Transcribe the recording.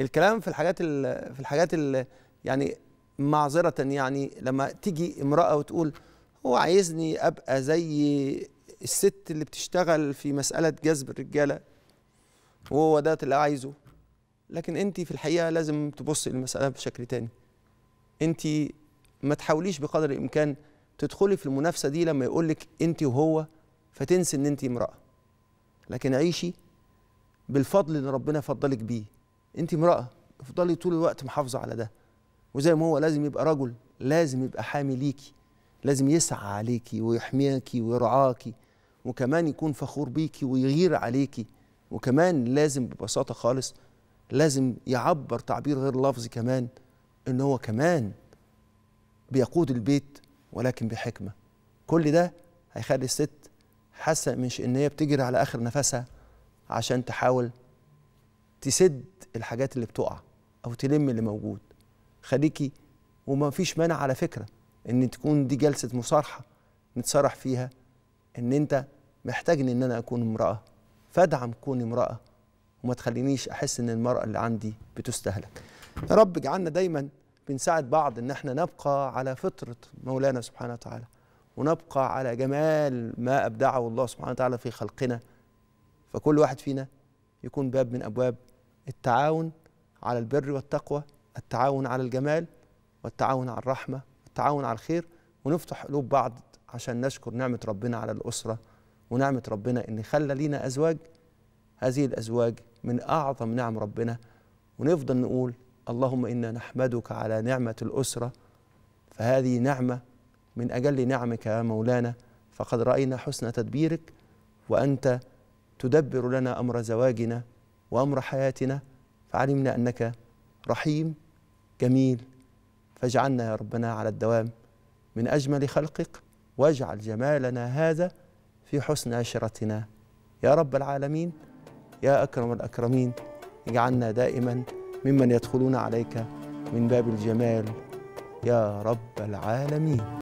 الكلام في الحاجات الـ في الحاجات الـ يعني معذره يعني لما تيجي امراه وتقول هو عايزني ابقى زي الست اللي بتشتغل في مساله جذب الرجاله وهو ده اللي عايزه لكن انت في الحقيقه لازم تبصي للمساله بشكل تاني انت ما تحاوليش بقدر الامكان تدخلي في المنافسه دي لما يقول لك انت وهو فتنسي ان انت امراه لكن عيشي بالفضل اللي ربنا فضلك بيه انت امراه افضلي طول الوقت محافظه على ده وزي ما هو لازم يبقى رجل لازم يبقى حامي ليكي لازم يسعى عليكي ويحميكي ويرعاكي وكمان يكون فخور بيكي ويغير عليكي وكمان لازم ببساطه خالص لازم يعبر تعبير غير لفظي كمان ان هو كمان بيقود البيت ولكن بحكمه كل ده هيخلي الست حاسه مش ان هي بتجري على اخر نفسها عشان تحاول تسد الحاجات اللي بتقع او تلم اللي موجود خليكي وما فيش مانع على فكره ان تكون دي جلسه مصارحه نتصارح فيها ان انت محتاجني ان انا اكون امراه فادعم كوني امراه وما تخلينيش احس ان المراه اللي عندي بتستهلك يا رب اجعلنا دايما بنساعد بعض ان احنا نبقى على فطره مولانا سبحانه وتعالى ونبقى على جمال ما ابدعه الله سبحانه وتعالى في خلقنا فكل واحد فينا يكون باب من ابواب التعاون على البر والتقوى التعاون على الجمال والتعاون على الرحمة والتعاون على الخير ونفتح قلوب بعض عشان نشكر نعمة ربنا على الأسرة ونعمة ربنا إن خلى لينا أزواج هذه الأزواج من أعظم نعم ربنا ونفضل نقول اللهم إنا نحمدك على نعمة الأسرة فهذه نعمة من أجل نعمك يا مولانا فقد رأينا حسن تدبيرك وأنت تدبر لنا أمر زواجنا وأمر حياتنا فعلمنا أنك رحيم جميل فاجعلنا يا ربنا على الدوام من أجمل خلقك واجعل جمالنا هذا في حسن عشرتنا يا رب العالمين يا أكرم الأكرمين اجعلنا دائما ممن يدخلون عليك من باب الجمال يا رب العالمين